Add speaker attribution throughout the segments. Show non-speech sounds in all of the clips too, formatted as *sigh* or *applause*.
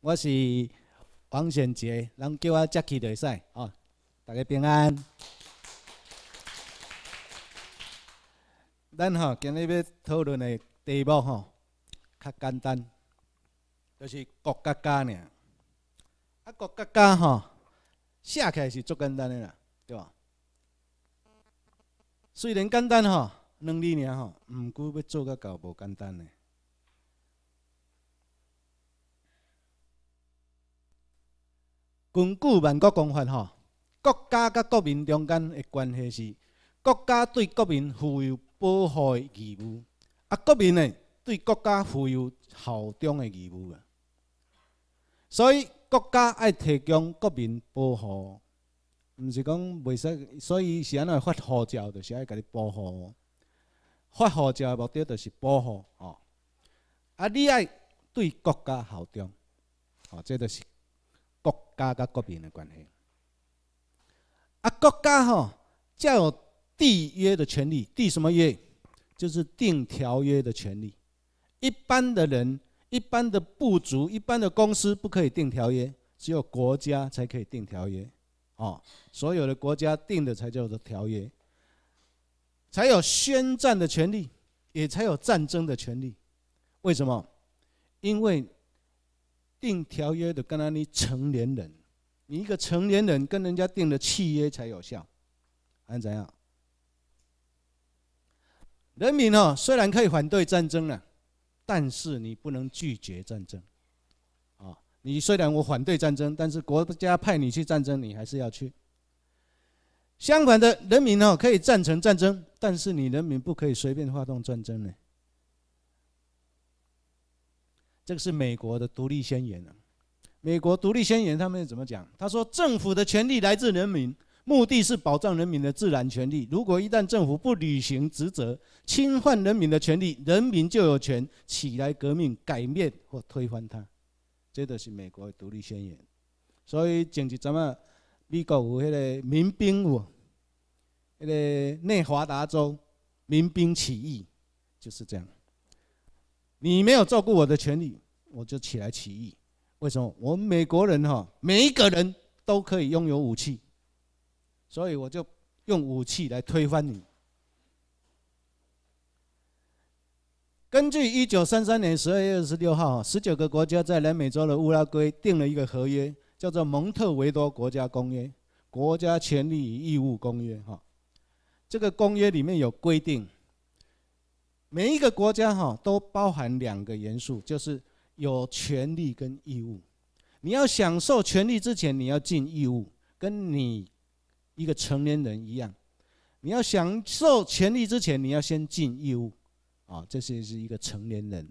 Speaker 1: 我是黄显杰，人叫我接去就会使哦。大家平安。咱吼今日要讨论的题目吼，较简单，就是国家家呢，啊国家家吼，写起来是足简单的啦，对吧？虽然简单吼，两字尔吼，唔过要做到到无简单嘞。根据《万国公法》吼，国家甲国民中间的关系是，国家对国民负有保护的义务，啊，国民呢对国家负有效忠的义务啊。所以国家爱提供国民保护，唔是讲袂使，所以是安尼发护照，就是爱甲你保护。发护照的目的就是保护哦，啊，你爱对国家效忠，哦，这就是。国家跟国民的关系啊，国家吼叫缔约的权利，缔什么约？就是订条约的权利。一般的人、一般的部族、一般的公司不可以订条约，只有国家才可以订条约。哦，所有的国家订的才叫做条约，才有宣战的权利，也才有战争的权利。为什么？因为。订条约的跟哪你成年人？你一个成年人跟人家订的契约才有效，还是怎样？人民哦，虽然可以反对战争了，但是你不能拒绝战争。啊，你虽然我反对战争，但是国家派你去战争，你还是要去。相反的，人民哦可以赞成战争，但是你人民不可以随便发动战争呢。这个是美国的独立宣言美国独立宣言他们怎么讲？他说：“政府的权利来自人民，目的是保障人民的自然权利。如果一旦政府不履行职责，侵犯人民的权利，人民就有权起来革命，改变或推翻他。”这都是美国的独立宣言。所以，政治怎么？美国有迄个民兵，无？迄个内华达州民兵起义就是这样。你没有照顾我的权利，我就起来起义。为什么？我们美国人哈，每一个人都可以拥有武器，所以我就用武器来推翻你。根据一九三三年十二月二十六号，十九个国家在南美洲的乌拉圭订了一个合约，叫做《蒙特维多国家公约》《国家权利与义务公约》哈。这个公约里面有规定。每一个国家哈都包含两个元素，就是有权利跟义务。你要享受权利之前，你要尽义务，跟你一个成年人一样。你要享受权利之前，你要先尽义务，啊，这些是一个成年人。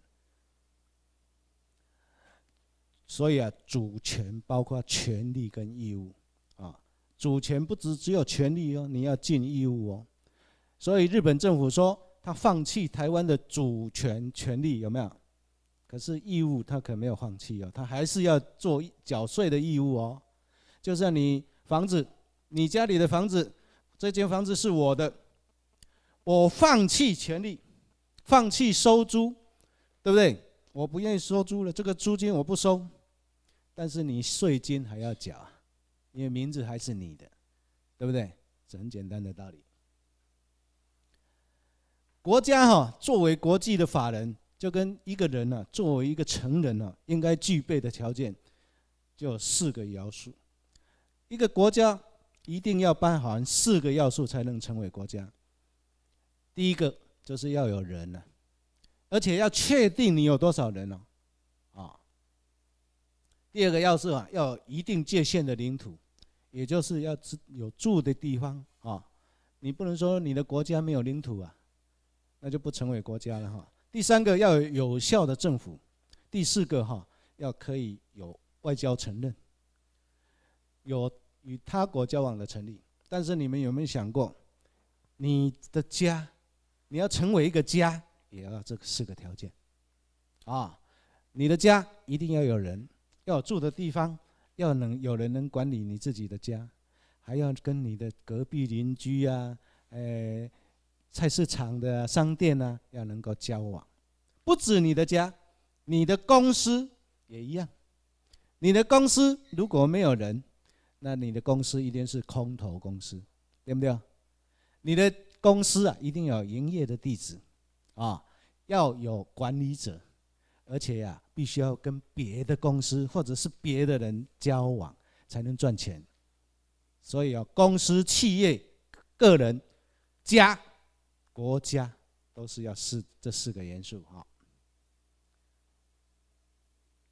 Speaker 1: 所以啊，主权包括权利跟义务，啊，主权不只只有权利哦，你要尽义务哦。所以日本政府说。他放弃台湾的主权权利有没有？可是义务他可没有放弃哦，他还是要做缴税的义务哦。就像你房子，你家里的房子，这间房子是我的，我放弃权利，放弃收租，对不对？我不愿意收租了，这个租金我不收，但是你税金还要缴，因为名字还是你的，对不对？这很简单的道理。国家哈，作为国际的法人，就跟一个人呢，作为一个成人呢，应该具备的条件，就四个要素。一个国家一定要办好四个要素，才能成为国家。第一个就是要有人呢，而且要确定你有多少人呢、啊。第二个要素啊，要一定界限的领土，也就是要有住的地方啊，你不能说你的国家没有领土啊。那就不成为国家了哈。第三个要有有效的政府，第四个哈要可以有外交承认，有与他国交往的成立。但是你们有没有想过，你的家，你要成为一个家，也要这四个条件，啊，你的家一定要有人，要有住的地方，要能有人能管理你自己的家，还要跟你的隔壁邻居啊，诶。菜市场的商店呢，要能够交往，不止你的家，你的公司也一样。你的公司如果没有人，那你的公司一定是空头公司，对不对？你的公司啊，一定有营业的地址，啊，要有管理者，而且呀，必须要跟别的公司或者是别的人交往才能赚钱。所以啊，公司、企业、个人、家。国家都是要四这四个元素哈。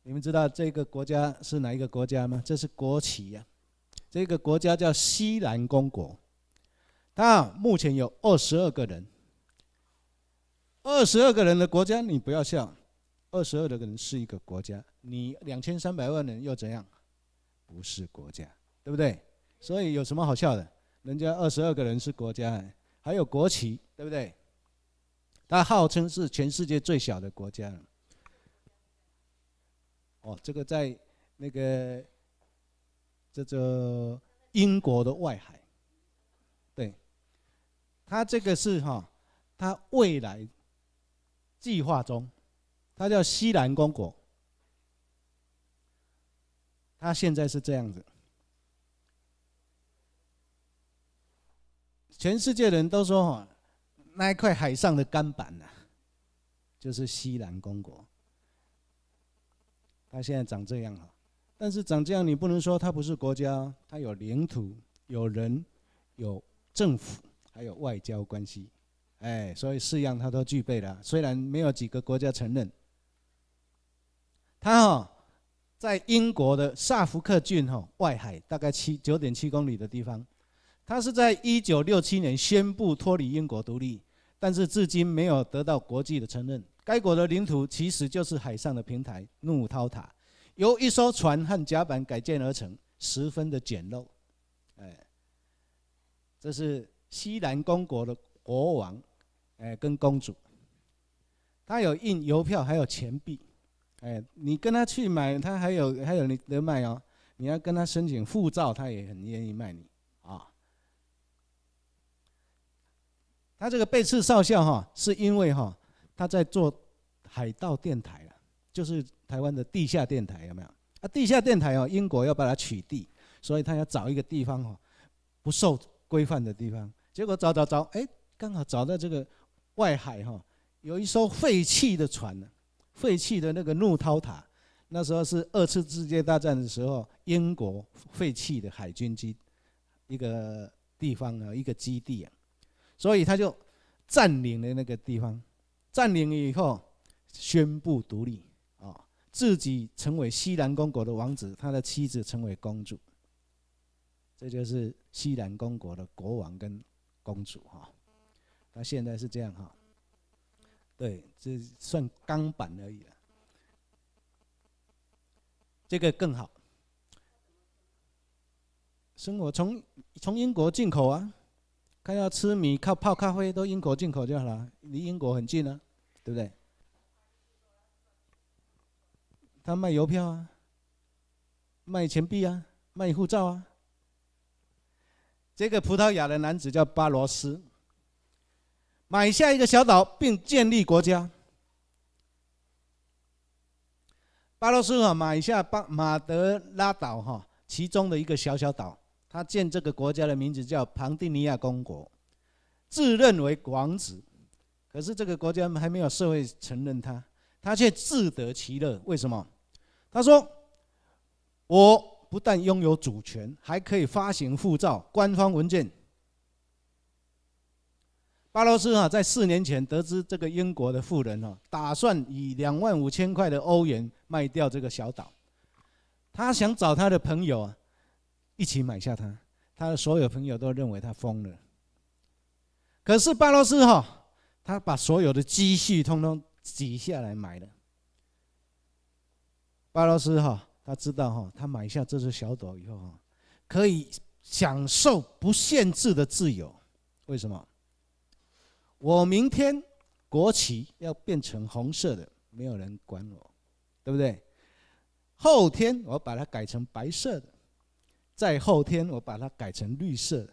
Speaker 1: 你们知道这个国家是哪一个国家吗？这是国旗呀，这个国家叫西兰公国。它目前有二十二个人，二十二个人的国家你不要笑，二十二个人是一个国家，你两千三百万人又怎样？不是国家，对不对？所以有什么好笑的？人家二十二个人是国家。还有国旗，对不对？它号称是全世界最小的国家哦，这个在那个，叫做英国的外海，对。它这个是哈，它未来计划中，它叫西兰公国。它现在是这样子。全世界人都说，那一块海上的钢板呐，就是西兰公国。它现在长这样哈，但是长这样你不能说它不是国家，它有领土、有人、有政府，还有外交关系，哎，所以四样它都具备了。虽然没有几个国家承认，它哈在英国的萨福克郡哈外海大概七九点七公里的地方。他是在一九六七年宣布脱离英国独立，但是至今没有得到国际的承认。该国的领土其实就是海上的平台怒涛塔，由一艘船和甲板改建而成，十分的简陋。哎，这是西兰公国的国王，哎，跟公主。他有印邮票，还有钱币。哎，你跟他去买，他还有还有你得卖哦。你要跟他申请护照，他也很愿意卖你。他这个被刺少校哈，是因为哈，他在做海盗电台了，就是台湾的地下电台有没有？啊，地下电台哦，英国要把它取缔，所以他要找一个地方哈，不受规范的地方。结果找找找，哎，刚好找到这个外海哈，有一艘废弃的船，废弃的那个怒涛塔，那时候是二次世界大战的时候，英国废弃的海军基一个地方啊，一个基地啊。所以他就占领了那个地方，占领以后宣布独立啊，自己成为西南公国的王子，他的妻子成为公主。这就是西南公国的国王跟公主哈。那现在是这样哈，对，这算钢板而已了。这个更好，生活从从英国进口啊。看要吃米，靠泡咖啡都英国进口就好了，离英国很近啊，对不对？他卖邮票啊，卖钱币啊，卖护照啊。这个葡萄牙的男子叫巴罗斯，买下一个小岛并建立国家。巴罗斯哈买下巴马德拉岛哈，其中的一个小小岛。他建这个国家的名字叫庞蒂尼亚公国，自认为王子，可是这个国家还没有社会承认他，他却自得其乐。为什么？他说：“我不但拥有主权，还可以发行护照、官方文件。”巴罗斯啊，在四年前得知这个英国的富人哦，打算以两万五千块的欧元卖掉这个小岛，他想找他的朋友啊。一起买下它，他的所有朋友都认为他疯了。可是巴罗斯哈，他把所有的积蓄通通挤下来买了。巴罗斯哈，他知道哈，他买下这只小狗以后哈，可以享受不限制的自由。为什么？我明天国旗要变成红色的，没有人管我，对不对？后天我把它改成白色的。在后天我把它改成绿色，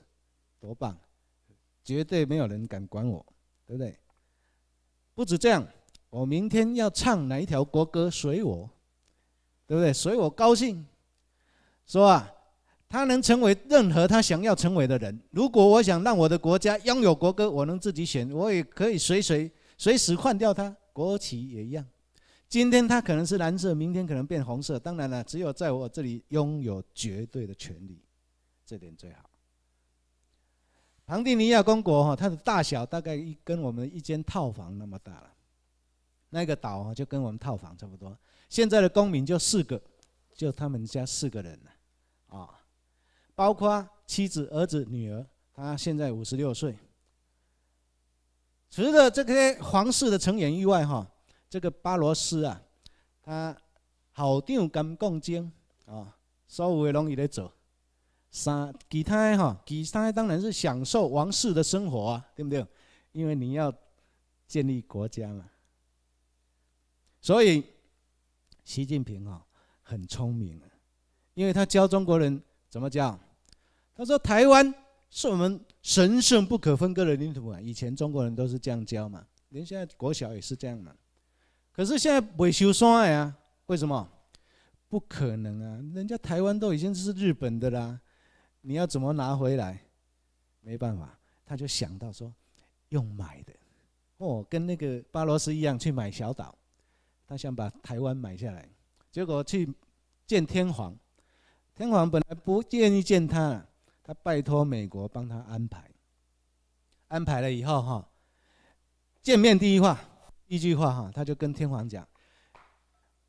Speaker 1: 多棒！绝对没有人敢管我，对不对？不止这样，我明天要唱哪一条国歌？随我，对不对？随我高兴。说啊，他能成为任何他想要成为的人。如果我想让我的国家拥有国歌，我能自己选，我也可以随随随时换掉它。国旗也一样。今天它可能是蓝色，明天可能变红色。当然了，只有在我这里拥有绝对的权利，这点最好。庞蒂尼亚公国哈，它的大小大概一跟我们一间套房那么大了，那个岛啊就跟我们套房差不多。现在的公民就四个，就他们家四个人了啊，包括妻子、儿子、女儿。他现在五十六岁，除了这些皇室的成员以外哈。这个巴罗斯啊，他校长跟共进啊，所有的拢伊在做。三其他的哈，其他当然是享受王室的生活啊，对不对？因为你要建立国家嘛。所以习近平哈很聪明，因为他教中国人怎么教。他说台湾是我们神圣不可分割的领土啊。以前中国人都是这样教嘛，连现在国小也是这样嘛。可是现在不修山呀、啊？为什么？不可能啊！人家台湾都已经是日本的啦，你要怎么拿回来？没办法，他就想到说，用买的，哦，跟那个巴罗斯一样去买小岛，他想把台湾买下来。结果去见天皇，天皇本来不愿意见他，他拜托美国帮他安排，安排了以后哈，见面第一话。一句话哈，他就跟天皇讲：“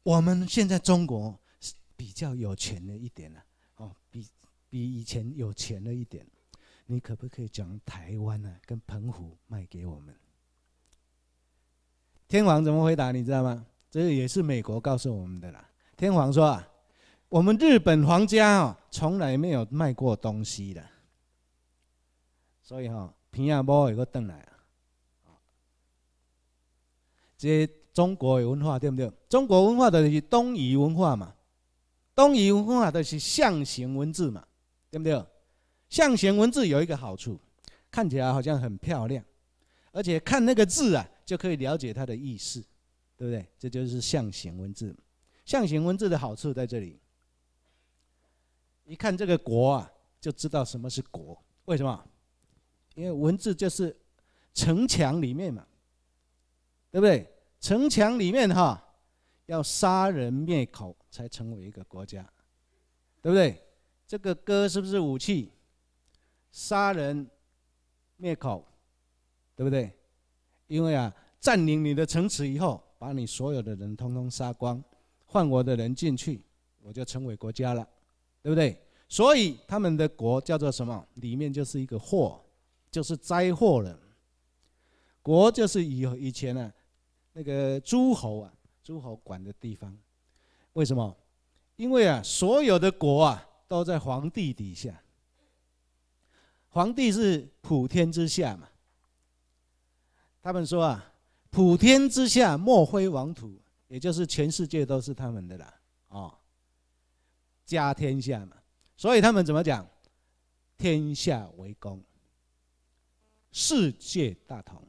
Speaker 1: 我们现在中国是比较有钱了一点了，哦，比比以前有钱了一点，你可不可以将台湾呢跟澎湖卖给我们？”天皇怎么回答？你知道吗？这个也是美国告诉我们的啦。天皇说：“啊，我们日本皇家哦，从来没有卖过东西的，所以哈，平安波有个登来。”这中国的文化对不对？中国文化的是东夷文化嘛，东夷文化的是象形文字嘛，对不对？象形文字有一个好处，看起来好像很漂亮，而且看那个字啊，就可以了解它的意思，对不对？这就是象形文字。象形文字的好处在这里，一看这个“国”啊，就知道什么是国。为什么？因为文字就是城墙里面嘛，对不对？城墙里面哈，要杀人灭口才成为一个国家，对不对？这个歌是不是武器？杀人灭口，对不对？因为啊，占领你的城池以后，把你所有的人通通杀光，换我的人进去，我就成为国家了，对不对？所以他们的国叫做什么？里面就是一个祸，就是灾祸了。国就是以以前呢。那个诸侯啊，诸侯管的地方，为什么？因为啊，所有的国啊都在皇帝底下，皇帝是普天之下嘛。他们说啊，普天之下莫非王土，也就是全世界都是他们的啦。哦，家天下嘛，所以他们怎么讲？天下为公，世界大同。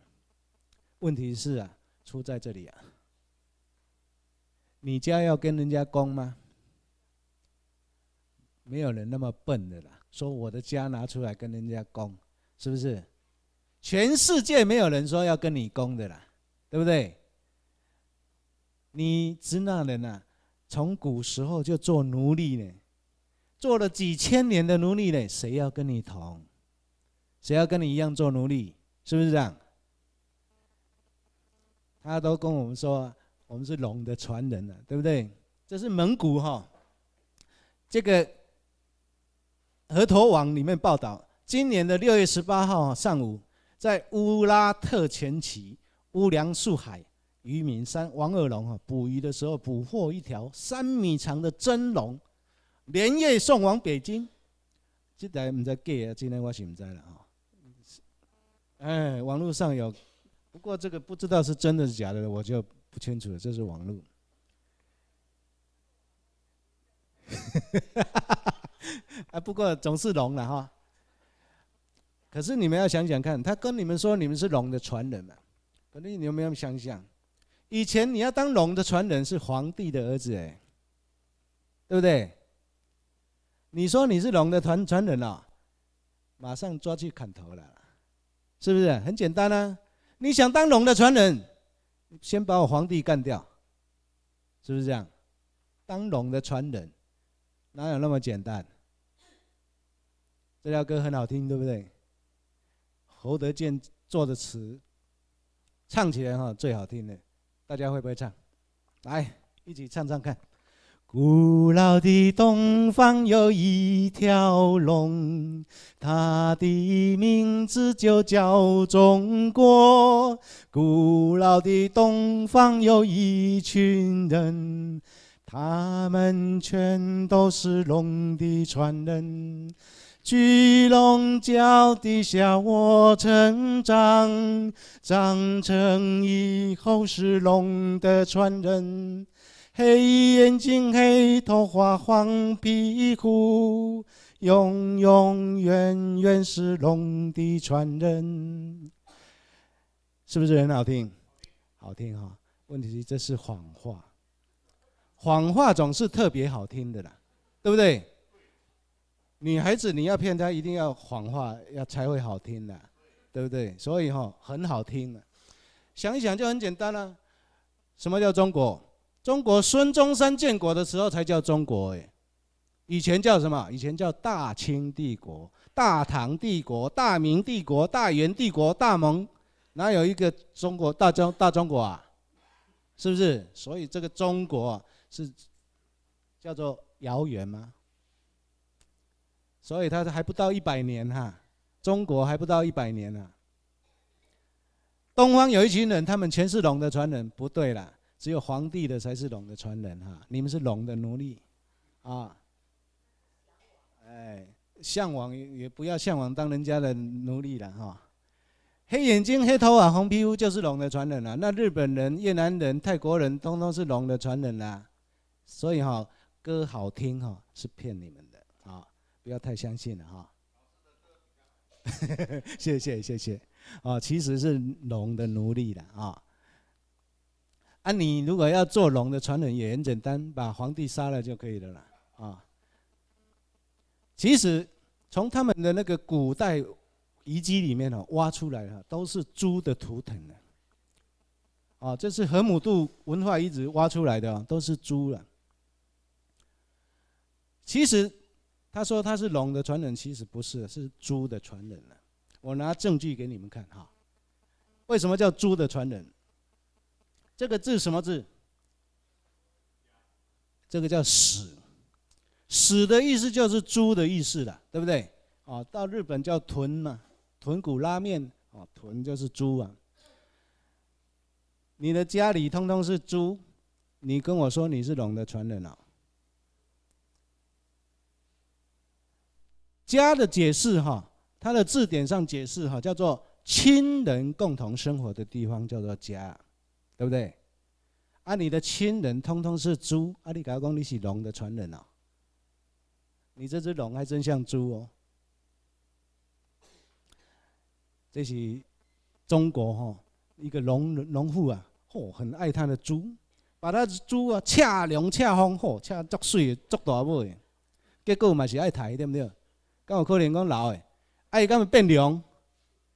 Speaker 1: 问题是啊。出在这里啊！你家要跟人家攻吗？没有人那么笨的啦。说我的家拿出来跟人家攻，是不是？全世界没有人说要跟你攻的啦，对不对？你支那人啊，从古时候就做奴隶呢，做了几千年的奴隶呢，谁要跟你同？谁要跟你一样做奴隶？是不是这样？他都跟我们说，我们是龙的传人了，对不对？这是蒙古哈，这个，河头网里面报道，今年的六月十八号上午，在乌拉特前旗乌梁素海渔民山王二龙啊，捕鱼的时候捕获一条三米长的真龙，连夜送往北京。这台唔知几啊，今天我是唔知了哈。哎，网络上有。不过这个不知道是真的是假的，我就不清楚了。这是网络，*laughs* 啊，不过总是龙了哈。可是你们要想想看，他跟你们说你们是龙的传人嘛？可你有没有想想？以前你要当龙的传人是皇帝的儿子哎，对不对？你说你是龙的传传人哦，马上抓去砍头了，是不是？很简单啊。你想当龙的传人，先把我皇帝干掉，是不是这样？当龙的传人，哪有那么简单？这条歌很好听，对不对？侯德健作的词，唱起来哈最好听的，大家会不会唱？来，一起唱唱看。古老的东方有一条龙，它的名字就叫中国。古老的东方有一群人，他们全都是龙的传人。巨龙脚底下，我成长，长成以后是龙的传人。黑眼睛，黑头发，黄皮肤，永永远远是龙的传人，是不是很好听？好听哈。问题是这是谎话，谎话总是特别好听的啦，对不对？女孩子你要骗她，一定要谎话要才会好听的，对不对？所以哈很好听的，想一想就很简单了。什么叫中国？中国孙中山建国的时候才叫中国哎，以前叫什么？以前叫大清帝国、大唐帝国、大明帝国、大元帝国、大蒙，哪有一个中国大中大中国啊？是不是？所以这个中国是叫做遥远吗？所以他还不到一百年哈，中国还不到一百年呢。东方有一群人，他们全是龙的传人，不对了。只有皇帝的才是龙的传人哈，你们是龙的奴隶，啊，哎，向往也不要向往当人家的奴隶了哈。黑眼睛、黑头发、红皮肤就是龙的传人了。那日本人、越南人、泰国人通通是龙的传人了。所以哈，歌好听哈是骗你们的啊，不要太相信了哈。*laughs* 谢谢谢谢啊，其实是龙的奴隶了啊。啊，你如果要做龙的传人，也很简单，把皇帝杀了就可以了啦啊！其实从他们的那个古代遗迹里面呢，挖出来啊、都是猪的图腾的啊，这是河姆渡文化遗址挖出来的，都是猪了。其实他说他是龙的传人，其实不是，是猪的传人了。我拿证据给你们看哈，为什么叫猪的传人？这个字什么字？这个叫“死，死的意思就是猪的意思了，对不对？啊，到日本叫“豚”嘛，“豚骨拉面”啊，“豚”就是猪啊。你的家里通通是猪，你跟我说你是龙的传人啊？“家”的解释哈，它的字典上解释哈，叫做“亲人共同生活的地方”，叫做“家”。对不对？啊，你的亲人通通是猪，啊，你卡讲你是龙的传人啊！你这只龙还真像猪哦。这是中国哈，一个农农户啊，嚯，很爱他的猪，把他猪啊，恰龙恰风嚯，恰足水足大尾，结果嘛是爱抬，对不对？敢有可能讲老的，哎，干么变龙？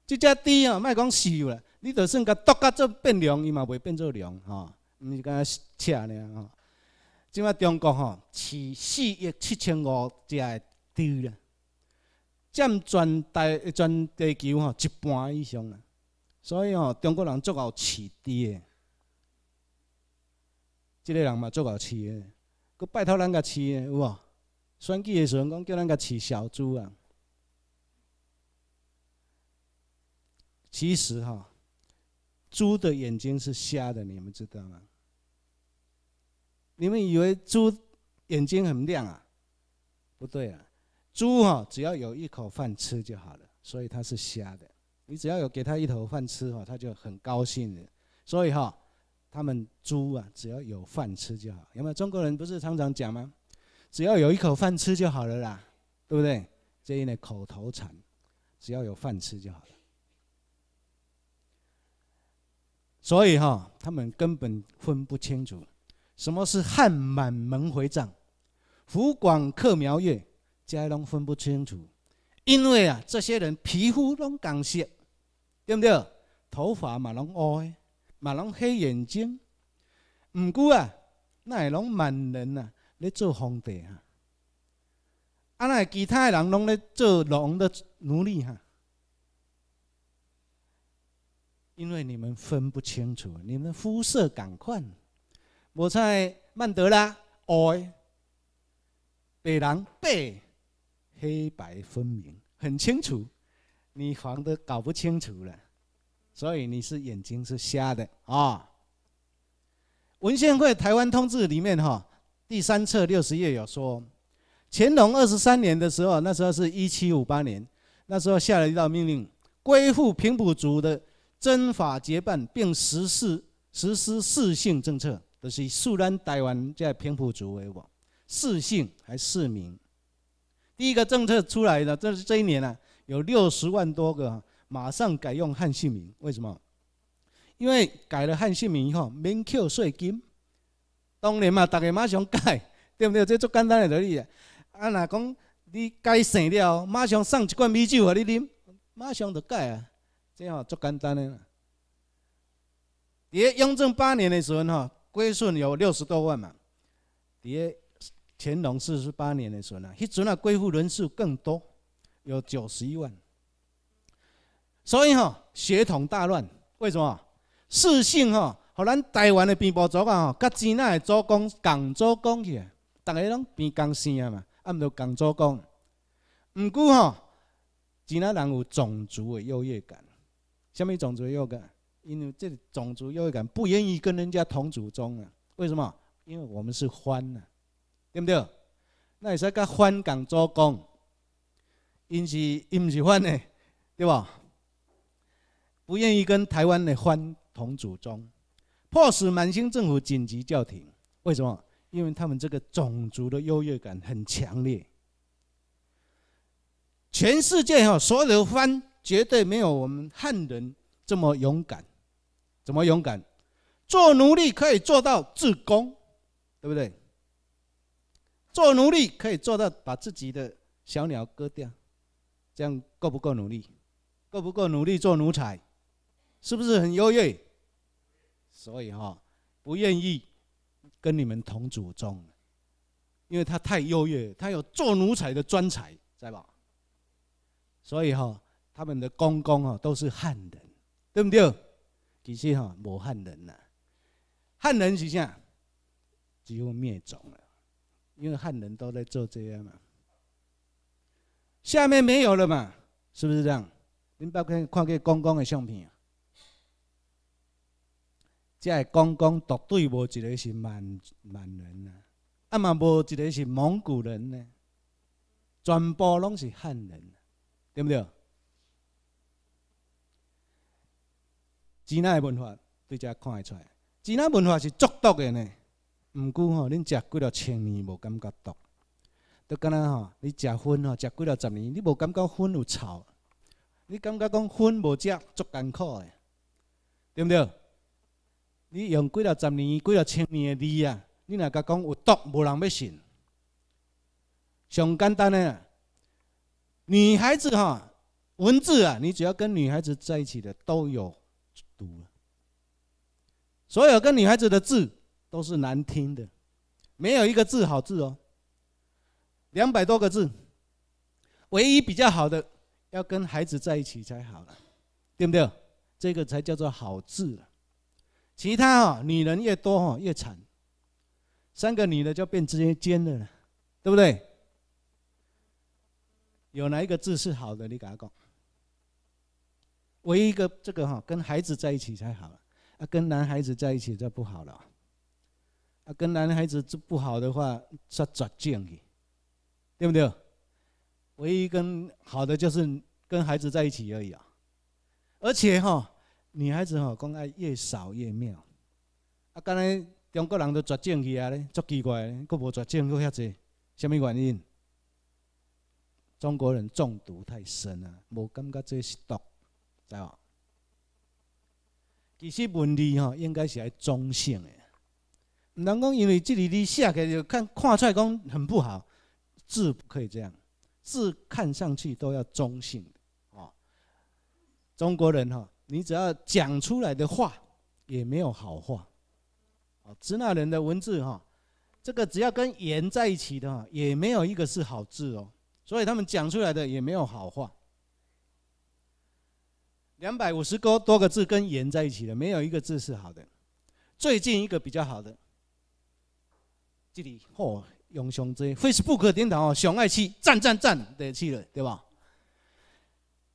Speaker 1: 这只猪啊，卖讲少啦。你就算甲剁甲做变凉，伊嘛袂变做凉吼，毋是讲赤咧吼。即摆中国吼饲四亿七千五只的猪啦，占全大全地球吼一半以上啊。所以吼中国人足够饲猪的，即个人嘛足够饲的，佮拜托咱甲饲的有无？选举的时阵讲叫咱甲饲小猪啊，其实吼。猪的眼睛是瞎的，你们知道吗？你们以为猪眼睛很亮啊？不对啊，猪哈只要有一口饭吃就好了，所以它是瞎的。你只要有给它一口饭吃哈，它就很高兴的。所以哈，他们猪啊，只要有饭吃就好。有没有中国人不是常常讲吗？只要有一口饭吃就好了啦，对不对？这一类口头禅，只要有饭吃就好了。所以哈，他们根本分不清楚什么是汉满蒙回藏、湖广克苗越，加拢分不清楚。因为啊，这些人皮肤拢干涩，对不对？头发嘛拢哀，嘛拢黑眼睛。唔过啊，那也拢满人啊，嚟做皇帝啊，啊，那其他的人拢嚟做龙的奴隶哈。因为你们分不清楚，你们肤色感快，我在曼德拉，哦，白狼背，黑白分明，很清楚，你黄的搞不清楚了，所以你是眼睛是瞎的啊。文献会台湾通志里面哈，第三册六十页有说，乾隆二十三年的时候，那时候是一七五八年，那时候下了一道命令，归附平埔族的。征法结办，并实施实施四姓政策，就是素人台湾这平埔族为王。四姓还四民，第一个政策出来的，这是这一年呢，有六十万多个马上改用汉姓名。为什么？因为改了汉姓名以后，免扣税金。当然嘛，大家马上改，对不对？这作简单的道理。啊，那讲你改姓了，马上送一罐米酒啊，你啉，马上就改啊。即吼足简单个，伫雍正八年的时候，吼归顺有六十多万嘛。伫乾隆四十八年的时候，啊，迄阵啊归附人数更多，有九十一万。所以吼血统大乱，为什么？四姓吼，和咱台湾的平埔族啊，吼，甲支那的祖公共祖公去，大家拢平江姓嘛，啊毋着共祖公。毋过吼，支那人有种族的优越感。下面种族又感，因为这种族又感不愿意跟人家同祖宗啊？为什么？因为我们是欢呐，对不对？那也是跟欢港做工，因是因此是呢，对吧？不愿意跟台湾的欢同祖宗，迫使满清政府紧急叫停。为什么？因为他们这个种族的优越感很强烈。全世界哈，所有藩绝对没有我们汉人这么勇敢，怎么勇敢？做奴隶可以做到自宫，对不对？做奴隶可以做到把自己的小鸟割掉，这样够不够努力？够不够努力做奴才？是不是很优越？所以哈，不愿意跟你们同祖宗，因为他太优越，他有做奴才的专才在吧？所以哈。他们的公公啊，都是汉人，对不对？其实哈，无汉人呐。汉人是啥？几乎灭种了，因为汉人都在做这样嘛。下面没有了嘛？是不是这样？你八看看过公公的相片啊？这公公绝对无一个是满满人呐，啊嘛无一个是蒙古人呢，全部拢是汉人，对不对？吉那文化对这看会出来。吉那文化是足毒的呢，毋过吼，恁食几落千年无感觉毒，都敢若吼，你食薰吼，食几落十年，你无感觉薰有臭，你感觉讲薰无食足艰苦的，对毋对？你用几落十年、几落千年的字啊，你若甲讲有毒，无人要信。上简单啊，女孩子哈，文字啊，你只要跟女孩子在一起的都有。读了，所有跟女孩子的字都是难听的，没有一个字好字哦。两百多个字，唯一比较好的要跟孩子在一起才好了，对不对？这个才叫做好字了。其他啊，女人越多哦越惨，三个女的就变直接尖的了，对不对？有哪一个字是好的？你给他讲。唯一一个这个哈，跟孩子在一起才好了啊！跟男孩子在一起就不好了啊！跟男孩子这不好的话，这绝症去，对不对？唯一跟好的就是跟孩子在一起而已啊！而且哈，女孩子哈，关爱越少越妙啊！刚才中国人都绝症去啊咧，足奇怪，佫无绝症去佫遐多，什么原因？中国人中毒太深了，无感觉这是毒。在哦，其实文字哈应该是来中性的，不能讲，因为这里的写个就看看出来工很不好，字不可以这样，字看上去都要中性的哦。中国人哈，你只要讲出来的话也没有好话，啊，知那人的文字哈，这个只要跟言在一起的也没有一个是好字哦，所以他们讲出来的也没有好话。两百五十多多个字跟盐在一起的，没有一个字是好的。最近一个比较好的，这里嚯用上这 f a c e b o o k 顶头哦，上爱去赞赞赞的去了，对吧？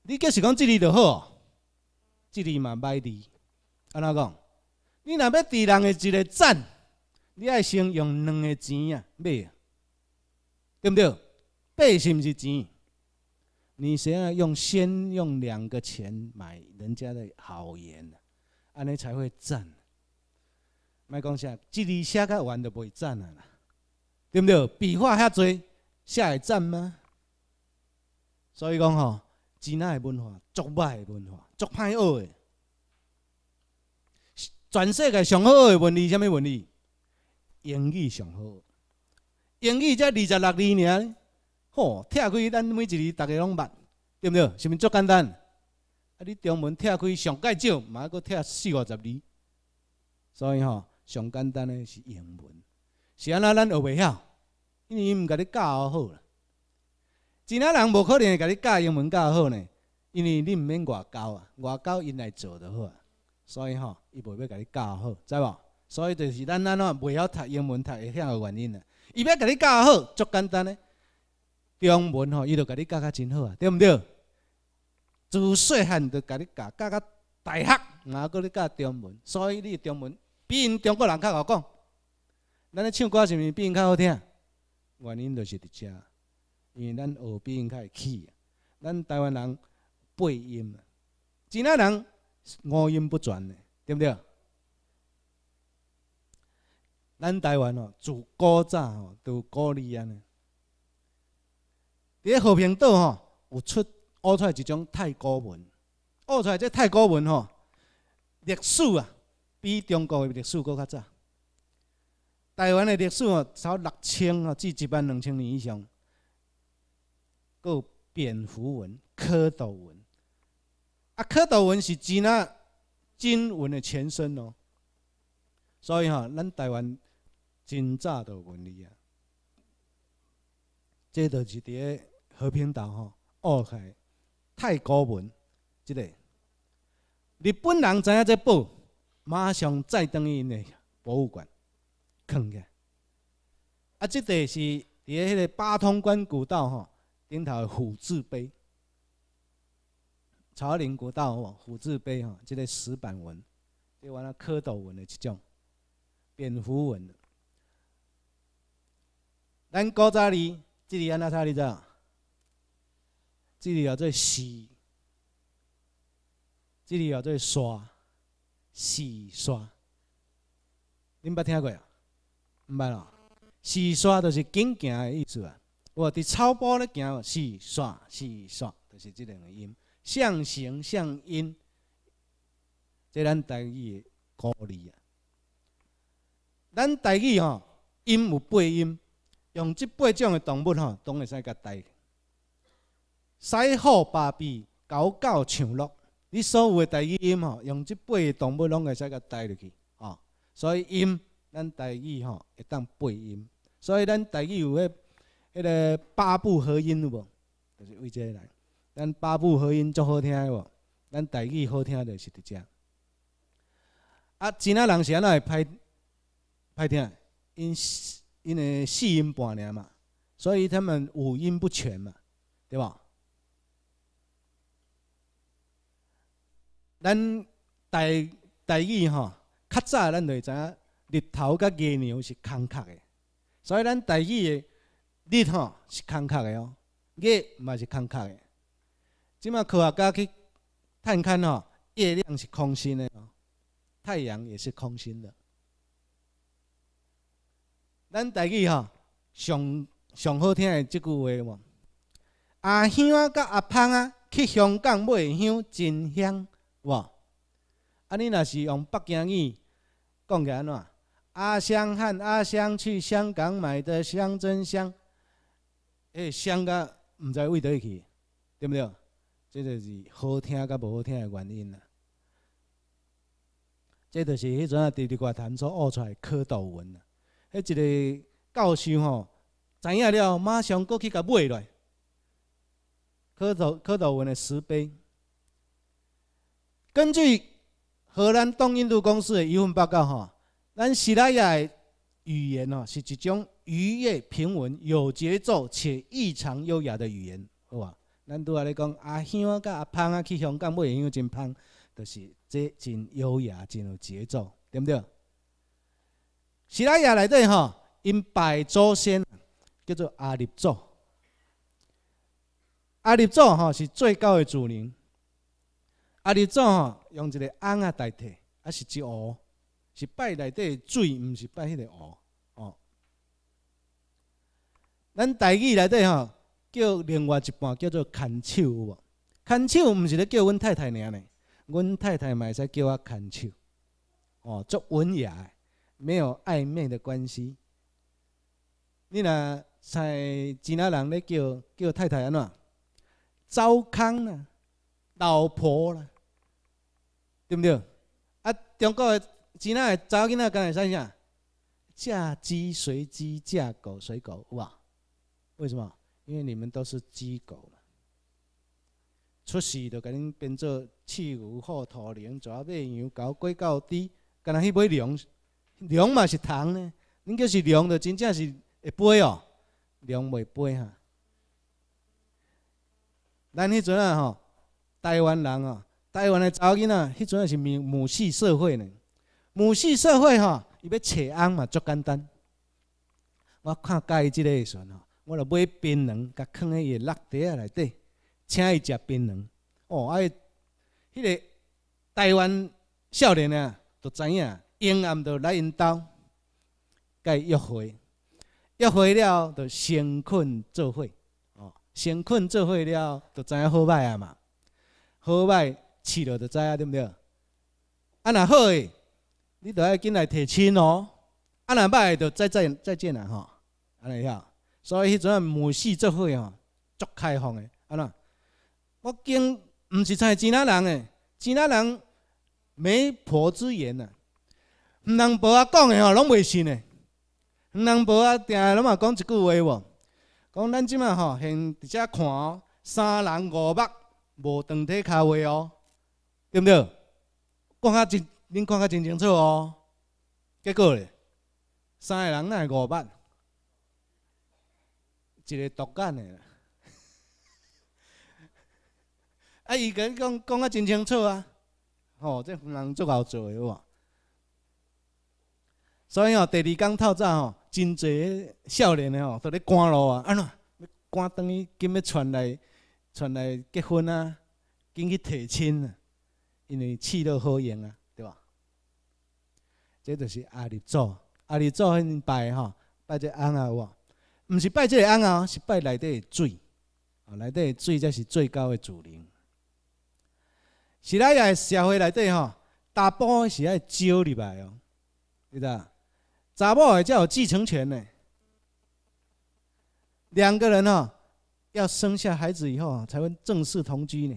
Speaker 1: 你皆是讲这里就好，这里嘛歹地。安怎讲，你若要敌人的一个赞，你爱先用两个钱啊买，对不对？八是毋是钱？你先要用先用两个钱买人家的好言呢，安尼才会赚。卖公一字写甲完就袂赚啦，对不对？笔画遐多，下一赞吗？所以讲吼，现在的文化，足歹的文化，足歹学的。全世界上好的文理，什么文理？英语上好。英语才二十六字尔。吼，拆开咱每一字，大家拢捌，对不对？是毋是足简单？啊，你中文拆开上介少，嘛还阁拆四五十字。所以吼，上简单的是英文，是安那咱学袂晓，因为伊毋甲你教好啦。怎啊人无可能会甲你教英文教好呢？因为你毋免外教啊，外教因来做就好啊。所以吼，伊袂要甲你教好，知无？所以就是咱安怎袂晓读英文读会晓个原因啊。伊要甲你教好，足简单呢。中文吼，伊就甲你教甲真好啊，对毋对？自细汉就甲你教，教甲大学，后搁你教中文，所以你中文比因中国人较好讲。咱咧唱歌是毋是比因较好听？原因就是伫遮，因为咱学比因较会气咱台湾人背音啊，其他人五音不全诶，对毋对？咱台湾哦，自古早哦，都古励安尼。在和平岛吼，有出挖出来一种泰国文，挖出来这泰国文吼，历史啊比中国的历史都较早。台湾的历史啊超六千啊，至一万两千年以上。有蝙蝠文、蝌蚪文，啊，蝌蚪文是指那金文的前身哦。所以吼，咱台湾真早就有文理啊。这着是伫和平岛吼，哦，开太古文，即个日本人知影这宝，马上再登伊的博物馆，扛个。啊，即个是伫诶迄个八通关古道吼，顶头虎字碑，朝陵古道吼虎字碑吼，即个石板文，有完了蝌蚪文的即种，蝙蝠文咱古早哩，即里安那沙哩在？这里要做洗，这里要做刷，洗刷。恁捌听过啊？毋捌咯？洗刷就是“紧行的意思啊！我伫草坡咧行，洗刷洗刷，就是即两个音，象形象音，这咱台语的古励啊。咱台语吼，音有八音，用即八种的动物吼，拢会使甲代。赛虎芭比、狗狗、长乐，你所有的台语音吼，用这八个动物拢会使甲带入去吼。所以音，咱台语吼会当背音。所以咱台语有迄迄个八部合音有无？就是为这个来。咱八部合音足好听个无？咱台语好听就是伫遮。啊，其他人是安怎会歹歹听？因因系四音半尔嘛，所以他们五音不全嘛，对无？咱大大耳吼，较早咱就会知影日头佮月亮是空壳的，所以咱大耳的日吼是空壳的哦，月嘛是空壳的。即马科学家去探勘吼，月亮是空心的，太阳也是空心的。咱大耳吼上上好听的即句话无，阿兄甲阿芳啊去香港买香，真香。哇！啊，你若是用北京话讲来，安怎？阿香和阿香去香港买的香真香，诶，香噶唔知为倒去，对不对？这就是好听甲不好听的原因啦。这就是迄阵啊，第二块弹所恶出来蝌蚪文啦。迄一个教授吼，知影了马上过去甲买来，蝌蚪蝌蚪文的石碑。根据荷兰东印度公司的一份报告，哈，咱喜拉雅的语言哦，是一种愉悦、平稳、有节奏且异常优雅的语言，好啊。咱都话来讲，阿香啊、甲阿胖啊，去香港买的讲真胖，就是这真优雅、真有节奏，对不对？喜拉雅里底吼，因百祖先叫做阿立祖，阿立祖吼是最高的主人。啊，你做吼用一个翁啊代替，啊是只鹅，是拜内底水，毋是拜迄个鹅。哦，咱台语内底吼叫另外一半叫做牵手有无？牵手毋是咧叫阮太太尔呢，阮太太嘛会使叫我牵手。哦，做文雅，没有暧昧的关系。你若在吉若人咧叫叫太太安怎？糟糠啦，老婆啦。对不对？啊，中国的现在查囡仔干在生啥？嫁鸡随鸡，嫁狗随狗，哇！为什么？因为你们都是鸡狗。出事就给恁变做弃牛虎、兔、铃，蛇、马、羊搞鸡狗、猪，敢若去买粮。粮嘛是糖呢，恁叫是粮就真正是会飞哦，粮袂飞哈。咱迄阵啊吼，台湾人哦。台湾的查某囡仔，迄阵也是母系社会呢。母系社会吼，伊要找翁嘛，足简单。我看介即个时阵吼，我就买槟榔，甲囥喺伊落袋啊内底，请伊食槟榔。哦，啊，迄个台湾少年啊，著知影，阴暗就来因兜，甲伊约会，约会了就先困做伙，哦，先困做伙了，就知影好歹啊嘛，好歹。试了就知啊，对不对？啊，若好诶，你得要进来提亲哦；啊，若歹诶，就再再再见啦吼。安尼晓，所以迄阵啊系式作伙吼，足开放诶。安那，我经毋是在吉拉人诶，吉拉人媒婆之言呐，毋通婆啊讲诶吼，拢袂信诶。毋通婆啊，定拢嘛讲一句话无？讲咱即满吼现直接看，哦，三人五目无长腿，开位哦。对不对？讲较真，恁看较真清楚哦。结果咧，三个人会五百，一个独干个。*laughs* 啊，伊个讲讲较真清楚啊。哦，即份人足够做个哇。所以哦，第二天透早吼，真济少年诶吼，都咧赶路啊，安怎？赶等于紧要传来，传来结婚啊，紧去提亲。因为气都好用啊，对吧？这就是阿里做，阿里做很拜哈，拜这翁啊，唔是拜这翁啊，是拜内底水，啊内底水才是最高的主灵。现个社会内底吼，大半是爱招入来哦，知道？查某也才有继承权呢。两个人哦，要生下孩子以后啊，才会正式同居呢。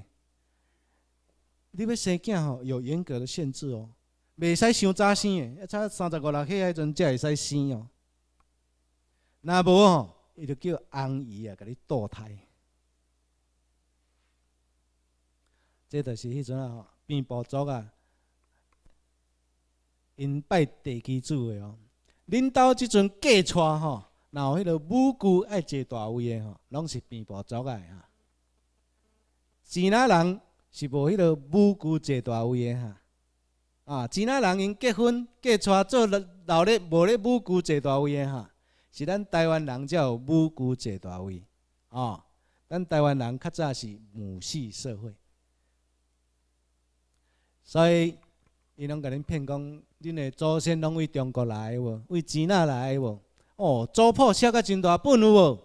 Speaker 1: 你要生囝吼，有严格的限制哦，袂使伤早生诶，要差三十五六岁迄阵才会使生哦。那无吼，伊就叫安姨啊，甲你堕胎。这就是迄阵啊，变部族啊，因拜地主的哦。恁兜即阵嫁娶吼，然后迄个母舅爱坐大位的吼，拢是变部族的啊。济南人。是无迄个母姑坐大位的哈，啊，钱纳人因结婚嫁娶做老咧无咧母姑坐大位的哈。是咱台湾人才有母姑坐大位，哦，咱台湾人较早是母系社会，所以伊拢甲恁骗讲恁的祖先拢为中国来无，为钱纳来无？哦，祖谱写到真大本有无？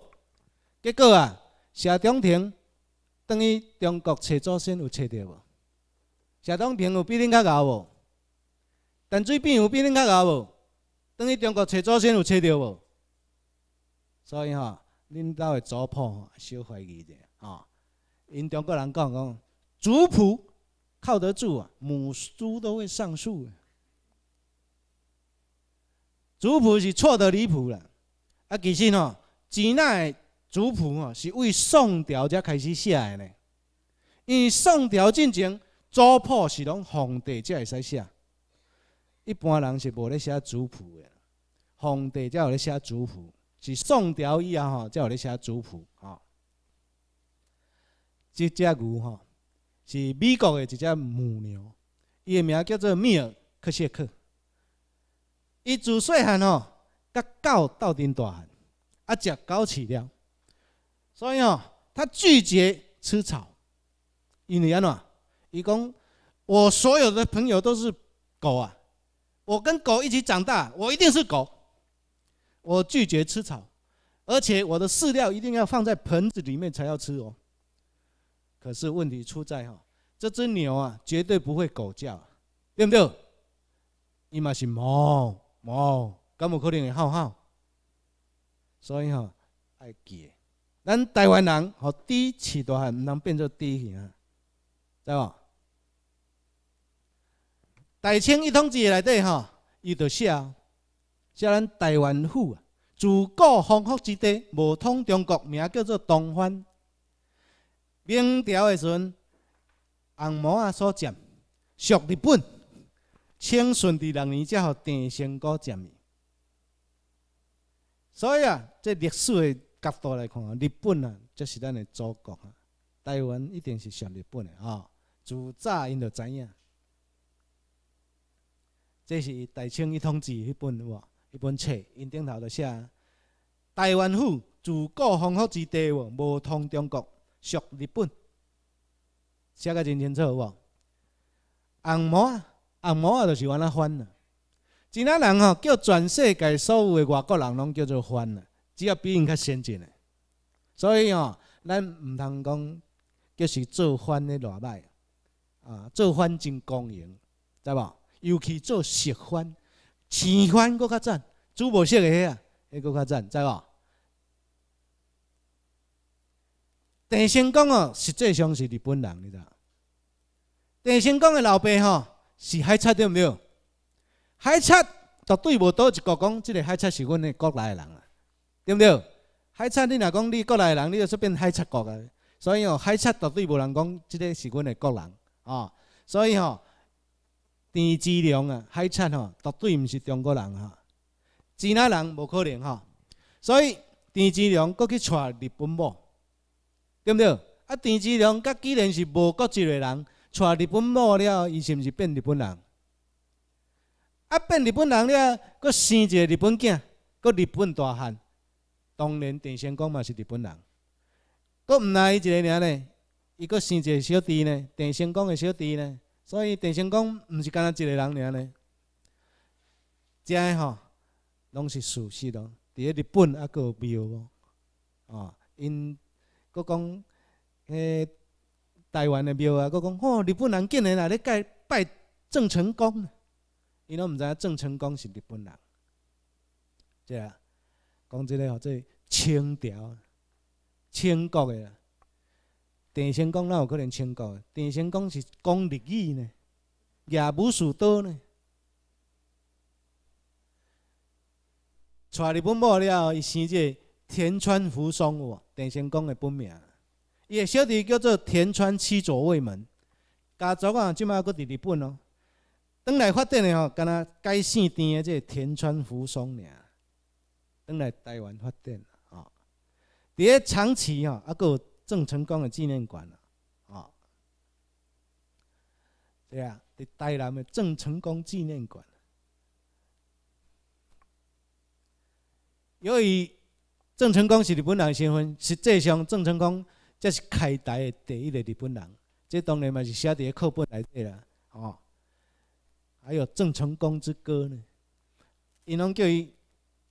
Speaker 1: 结果啊，谢忠廷等于中国找祖先有找到无？谢东平有比恁较牛无？陈水扁有比恁较牛无？等于中国找祖先有找到无？所以吼，恁家的祖谱少怀疑者吼。因中国人讲讲，族谱靠得住啊，母猪都会上树啊。族谱是错得离谱了。啊，其实吼，钱呐！族谱哦，是为宋朝才开始写呢。因为宋朝进前族谱是拢皇帝才会使写，一般人是无咧写族谱的。皇帝才有咧写族谱，是宋朝以后吼才有咧写族谱。哦，一只牛吼，是美国的一只母牛，伊的名叫做米尔克谢克，伊自细汉吼，甲狗斗阵大汉，阿只狗饲了。所以哦，它拒绝吃草，伊哪样啊？伊讲，我所有的朋友都是狗啊，我跟狗一起长大，我一定是狗。我拒绝吃草，而且我的饲料一定要放在盆子里面才要吃哦。可是问题出在哈，这只牛啊绝对不会狗叫，对不对？伊嘛是哞哞，咁冇可能会嚎嚎。所以哦，爱记。咱台湾人，互“低饲大汉，毋通变做低兄知对无？大清一统志》里底吼，伊就写写咱台湾府啊，自古丰沃之地，无通中国，名叫做东番。明朝的时阵，红毛啊所占，属日本。清顺治六年，才互郑成功占领。所以啊，这历史的。角度来看日本啊，这是咱的祖国啊。台湾一定是属日本的啊。自早因就知影，这是《大清一统志》迄本，哇，迄本册，因顶头就写：台湾府自古荒服之地，无通中国属日本，写个真清楚，无？红毛啊，红毛啊，就是安尼翻啊。今仔人吼叫全世界所有的外国人拢叫做翻啊。只要比因较先进诶。所以哦，咱毋通讲，就是做番诶偌歹，啊，做番真光荣，知无？尤其做食番，生番佫较赞，朱无色诶个啊，佫较赞，知无？郑成功哦，实际上是日本人，你知？郑成功诶老爸吼是海贼，对毋对？海贼绝对无倒一个讲，即个海贼是阮诶国内人啊。对不对？海贼，你若讲你国内人，你就说变海贼国个。所以吼，海贼绝对无人讲即个是阮个国人哦。所以吼，田智良啊，海贼吼，绝对毋是中国人吼。吉乃人无可能哈。所以田智良佫去娶日本某，对不对？啊，田智良甲既然是无国籍个人，娶日本某了，伊是毋是变日本人？啊，变日本人了，佫生一个日本囝，佫日本大汉。当然，郑成功嘛是日本人，佫唔单伊一个尔呢，伊佫生一个小弟呢，郑成功的小弟呢，所以郑成功唔是干那一个人呢，真诶吼，拢是事实咯。伫诶日本啊有庙，哦，因佫讲诶台湾的庙啊，佫讲吼，日本人竟然来咧伊拜郑成功，伊拢唔知郑成功是日本人，即个讲即个吼，即。清朝，清国的啦。田成功哪有可能清朝？田成功是讲日语呢，也不是多呢。娶日本某了，伊生一个田川福松喎，田成功的本名。伊个小弟叫做田川七左卫门。家族啊，即卖还佫伫日本哦。转来发展的吼，敢若改姓田的，即田川福松尔。转来台湾发展。长崎旗啊，啊个郑成功的纪念馆啦，啊，对啊，伫台南的郑成功纪念馆。由于郑成功是日本人身份，实际上郑成功则是开台的第一个日本人，即当然嘛是写伫喺课本内底啦，哦，还有郑成功之歌呢，因拢叫伊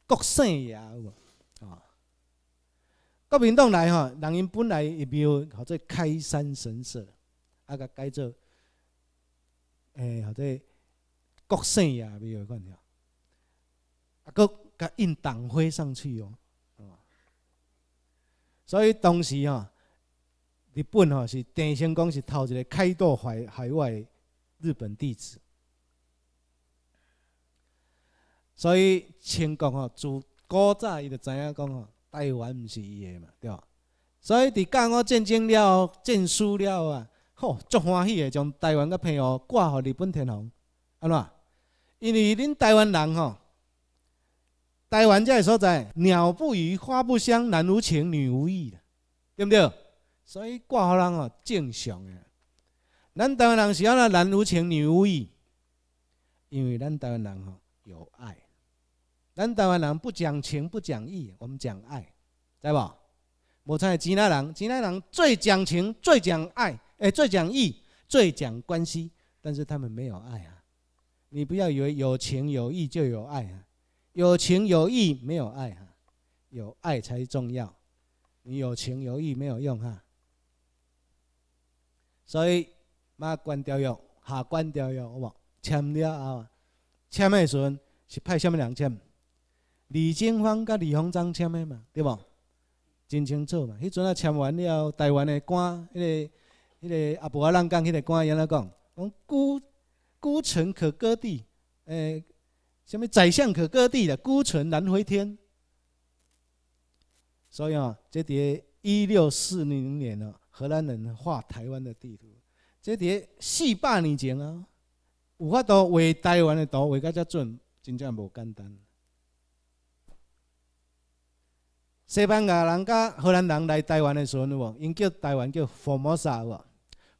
Speaker 1: 国姓爷，有无？啊。国民党来吼，人因本来也庙有，叫做开山神社，啊，甲改造，诶，或者国姓也没有看到，啊，搁甲印党徽上去哦，所以当时吼，日本吼是陈兴光是头一个开拓海海外日本弟子，所以清国吼，自古早伊就知影讲吼，台湾毋是伊个嘛，对所以伫甲日战争了、战输了啊，吼足欢喜个，将台湾个朋友挂给日本天皇，安怎？因为恁台湾人吼，台湾遮个所在，鸟不语、花不香、男无情、女无义对不对？所以挂给人吼正常个。咱台湾人是安那男无情、女无义，因为咱台湾人吼有爱。咱台湾人不讲情不讲义，我们讲爱，知不？无像吉纳人，吉纳人最讲情、最讲爱，也最讲义、最讲关系，但是他们没有爱啊！你不要以为有情有义就有爱啊，有情有义没有爱哈，有爱才重要。你有情有义没有用哈。所以，马关掉约哈关掉约，好不？签了后，签的时阵是派什么人签？李经芳甲李鸿章签的嘛，对无？真清楚嘛。迄阵啊签完了，台湾的官，迄个、迄个阿伯阿人讲，迄个官安来讲，讲孤孤城可割地，诶，什物宰相可割地的，孤城难回天。所以啊，这碟一六四零年啊，荷兰人画台湾的地图，这碟四百年前啊，有法度画台湾的图画到这准，真正无简单。西班牙人甲荷兰人来台湾的时候，有无？因叫台湾叫佛摩萨，有无？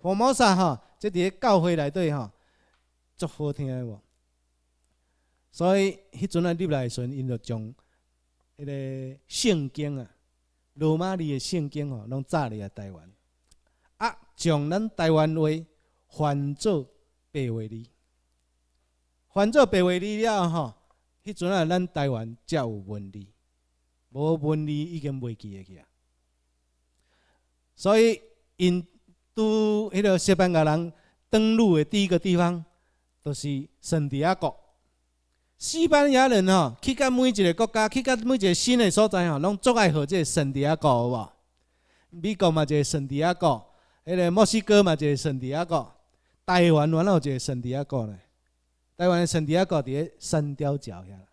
Speaker 1: 佛摩萨吼，即伫个教会内底吼，足好听，有无？所以迄阵啊，入来时因就将迄个圣经啊，罗马尼的圣经吼，拢载来台湾。啊，将咱台湾话翻做白话哩，翻做白话哩了啊，迄阵啊，咱台湾才有文字。无文字已经袂记起啊，所以印拄迄个西班牙人登陆的第一个地方，就是圣地亚哥。西班牙人吼去到每一个国家，去到每一个新的所在吼，拢最爱好这圣地亚哥，好无？美国嘛，个圣地亚哥；，迄个墨西哥嘛，个圣地亚哥；，台湾完了个圣地亚哥呢。台湾的圣地亚哥伫在山雕脚下。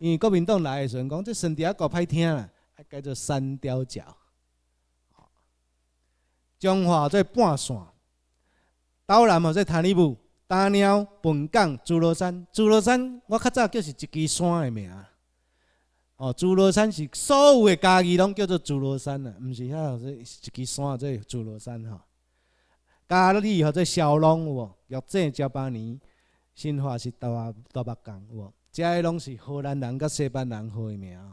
Speaker 1: 因为国民党来诶时阵，讲这身体啊够歹听啦，还叫做山雕脚。中华在半山，桃南吼在塔里布、大鸟、本港、猪罗山。猪罗山我较早叫是一支山诶名。哦，猪罗山是所有诶家己拢叫做猪罗山啊，毋是遐一支山做猪罗山吼。嘉里或者小浪，玉井七八年，新华是大大北港，无。遮个拢是荷兰人跟西班牙人的名。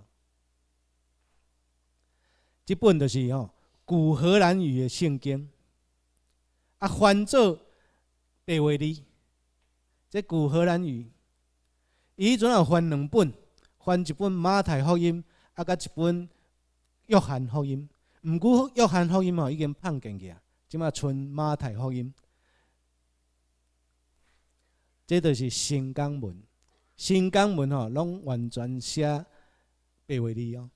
Speaker 1: 这本就是吼古荷兰语的圣经，啊，翻作白话字。即古荷兰语伊前有翻两本，翻一本马太福音，啊，跟一本约翰福音。毋过约翰福音吼已经判禁去啊，只嘛剩马太福音。即都是新港文。新港文吼，拢完全写白话字哦。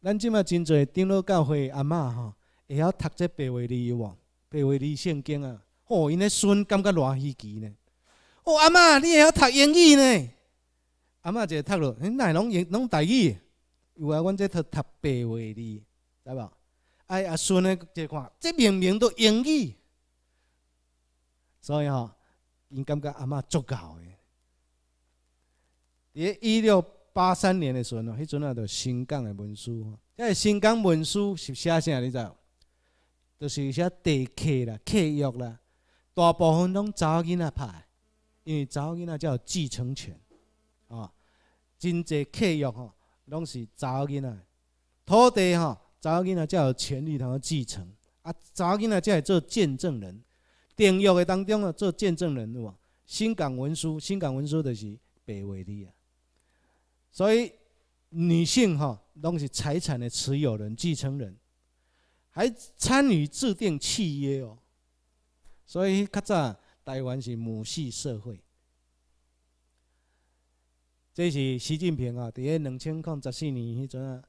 Speaker 1: 咱即马真侪长老教会阿嬷吼，会晓读这白话字无？白话字圣经啊。哦，因那孙感觉偌稀奇呢。哦，阿嬷，你会晓读英语呢？阿嬷就读咯，奶拢英拢台语，有啊，阮这读读白话字，知无？哎，阿孙呢，即看这明明都英语，所以吼，因感觉阿嬷足够诶。伊一六八三年的时阵迄阵啊，就新港的文书。个新港文书是写啥？你知无？都是写地契啦、契约啦，大部分拢查某囡仔拍，因为查某囡仔有继承权哦，真济契约吼拢是查某囡仔。土地吼查某囡仔才有权利通继承，啊，查某囡仔才会做见证人。订约的当中啊，做见证人有无？新港文书，新港文书就是白话字啊。所以，女性哈拢是财产的持有人、继承人，还参与制定契约哦。所以较早台湾是母系社会。这是习近平啊，伫两千零十四年迄阵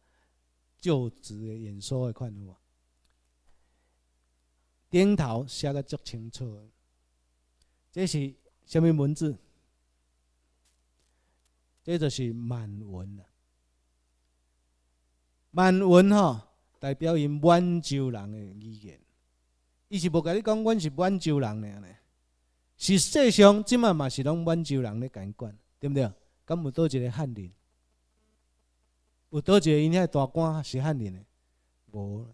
Speaker 1: 就职的演说的看法。顶头写得足清楚，这是什么文字？这就是满文啦，满文吼代表因满洲人的语言，伊是无甲你讲，阮是满洲人呢。实际上即卖嘛是拢满洲人咧管管，对不对？敢有倒一个汉人？有倒一个因遐大官是汉人咧？无，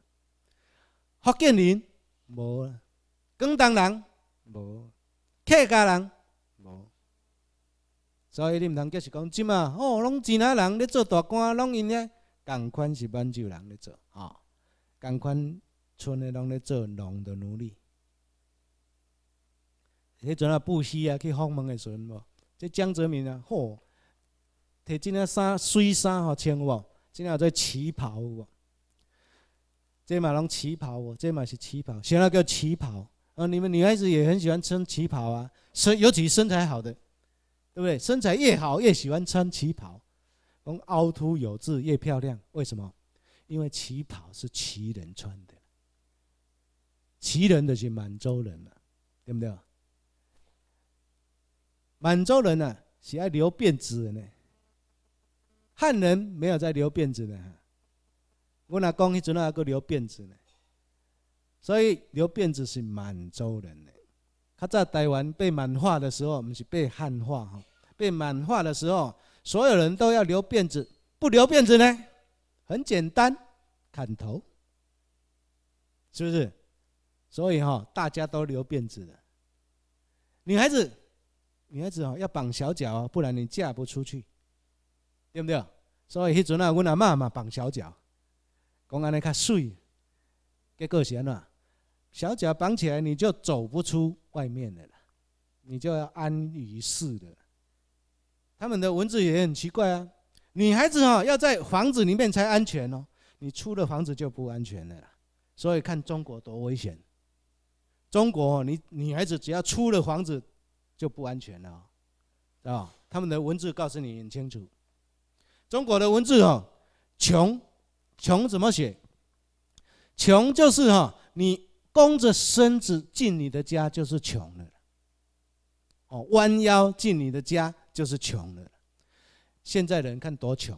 Speaker 1: 福建人无，广东人无，客家人。所以你毋通讲是讲即嘛，哦，拢钱啊人咧做大官，拢因咧共款是满洲人咧做，吼，共款剩诶拢咧做农的奴隶。迄阵啊，布施啊，去访问诶时无，即江泽民啊，吼，摕件领衫，水衫吼穿喎，即啊，件旗袍无，即嘛拢旗袍无，即嘛是旗袍，啥那叫旗袍，呃，你们女孩子也很喜欢穿旗袍啊，身尤其身材好的。对不对？身材越好越喜欢穿旗袍，从凹凸有致越漂亮。为什么？因为旗袍是旗人穿的，旗人的是满洲人了，对不对？满洲人呢喜爱留辫子的呢，汉人没有在留辫子呢。我那公一直那个留辫子呢，所以留辫子是满洲人他在台湾被满化的时候，我们是被汉化哈。被满化的时候，所有人都要留辫子，不留辫子呢，很简单，砍头，是不是？所以哈，大家都留辫子的。女孩子，女孩子哦，要绑小脚哦，不然你嫁不出去，对不对？所以迄阵啊，我阿妈嘛绑小脚，讲安尼较水，结果谁呢？小脚绑起来你就走不出。外面的了，你就要安于世的。他们的文字也很奇怪啊，女孩子哈要在房子里面才安全哦，你出了房子就不安全了。所以看中国多危险，中国你女孩子只要出了房子就不安全了，哦。啊，他们的文字告诉你很清楚，中国的文字哈，穷，穷怎么写？穷就是哈你。弓着身子进你的家就是穷了，哦，弯腰进你的家就是穷了。现在的人看多穷，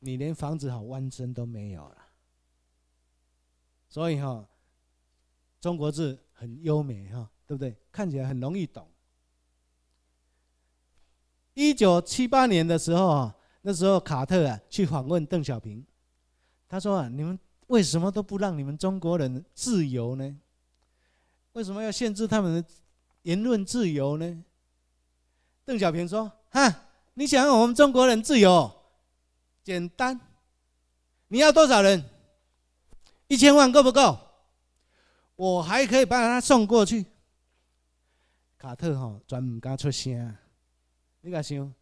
Speaker 1: 你连房子好弯身都没有了。所以哈，中国字很优美哈，对不对？看起来很容易懂。一九七八年的时候啊，那时候卡特啊去访问邓小平，他说啊，你们为什么都不让你们中国人自由呢？为什么要限制他们的言论自由呢？邓小平说：“哈，你想让我们中国人自由？简单，你要多少人？一千万够不够？我还可以把他送过去。”卡特吼，全唔敢出声。你敢想，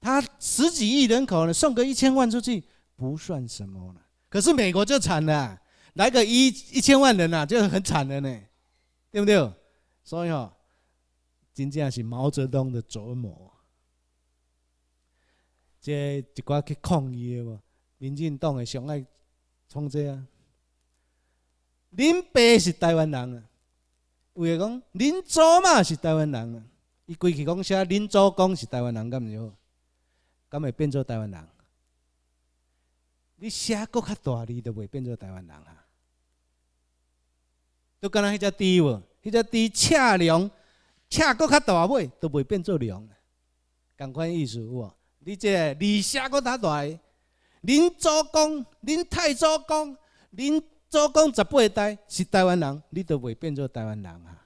Speaker 1: 他十几亿人口呢，送个一千万出去不算什么了。可是美国就惨了。来个一一千万人呐，就很惨的呢，对不对？所以吼，真正是毛泽东的琢磨，这一寡去抗议的无，民进党的常爱创这啊。林北是台湾人，啊，有的讲林祖嘛是台湾人，啊，伊规气讲啥？林祖公是台湾人，咁就，敢会变做台湾人？你写国较大字就袂变做台湾人啊？都敢那迄只猪无？迄只猪赤龙，赤够较大尾，都袂变做龙。共款意思无？你这字写够较大，恁祖公、恁太祖公、恁祖公十八代是台湾人，你都袂变做台湾人啊！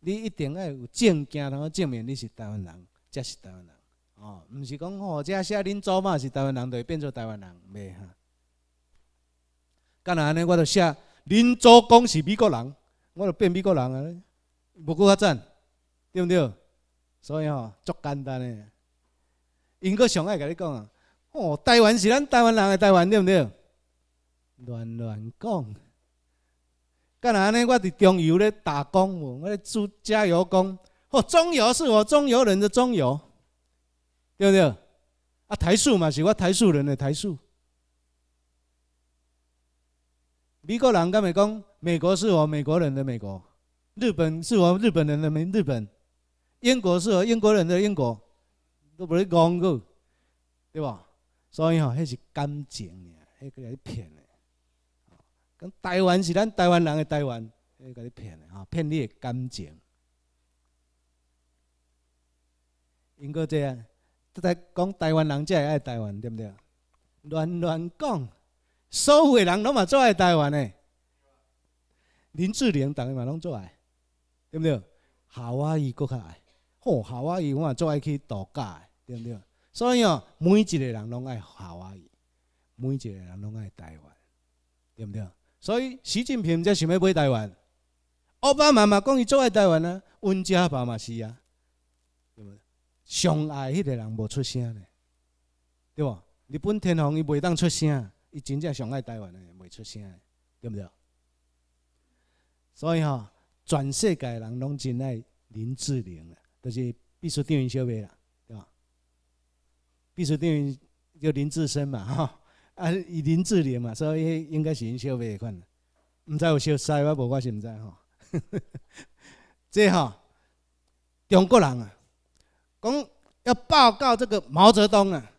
Speaker 1: 你一定要有证件，通证明你是台湾人，才是台湾人。哦，毋是讲吼，遮写恁祖妈是台湾人，就会变做台湾人咩哈？若安尼，我都写。恁祖公是美国人，我就变美国人啊，无够发展，对毋对？所以吼，足简单诶。因国上爱甲你讲啊，哦，台湾是咱台湾人诶，台湾对毋对？乱乱讲。干安尼，我伫中油咧打工，我咧做加油工。哦，中油是我中油人的中油，对不对？啊，台塑嘛是我台塑人诶，台塑。美国人跟美讲，美国是我美国人的美国；日本是我日本人的美日本；英国是我英国人的英国，都不咧讲过，对吧？所以吼，迄是感情，迄个是骗的。讲台湾是咱台湾人的台湾，迄个你骗的吼，骗你的感情。英国这样，都得讲台湾人才爱台湾，对不对？乱乱讲。所有的人拢嘛最爱台湾的，林志玲逐个嘛拢最爱，对不对？夏威夷搁较爱，哦，夏威夷我嘛最爱去度假，对不对？所以哦，每一个人拢爱夏威夷，每一个人拢爱台湾，对不对？所以习近平才想要买台湾，奥巴马嘛讲伊最爱台湾啊，温家宝嘛是啊，对不对？相爱迄个人无出声呢，对无？日本天皇伊袂当出声。伊真正上爱台湾的，袂出声的对毋对？所以吼，全世界人拢真爱林志玲的，就是必须电影小妹啦，对吧？必须电影叫林志深嘛，*laughs* 吼，啊，伊林志玲嘛，所以应该是因小贝款。毋知有小三，我无我是毋知吼，即 *laughs* 吼，中国人啊，讲要报告这个毛泽东啊，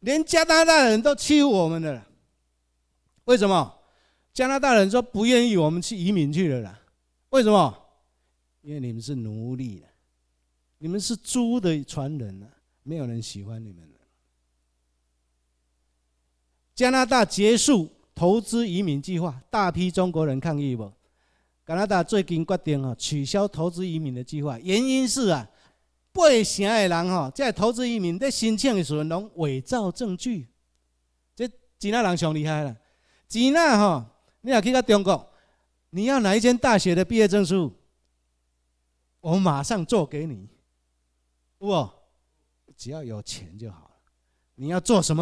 Speaker 1: 连加拿大人都欺负我们的。为什么加拿大人说不愿意我们去移民去了啦。为什么？因为你们是奴隶你们是猪的传人没有人喜欢你们加拿大结束投资移民计划，大批中国人抗议。不？加拿大最近决定哈取消投资移民的计划，原因是啊，八成的人哈在投资移民在申请的时候拢伪造证据，这几那人上厉害了。吉娜，哈，你要去到中国，你要哪一间大学的毕业证书，我马上做给你。不只要有钱就好了。你要做什么？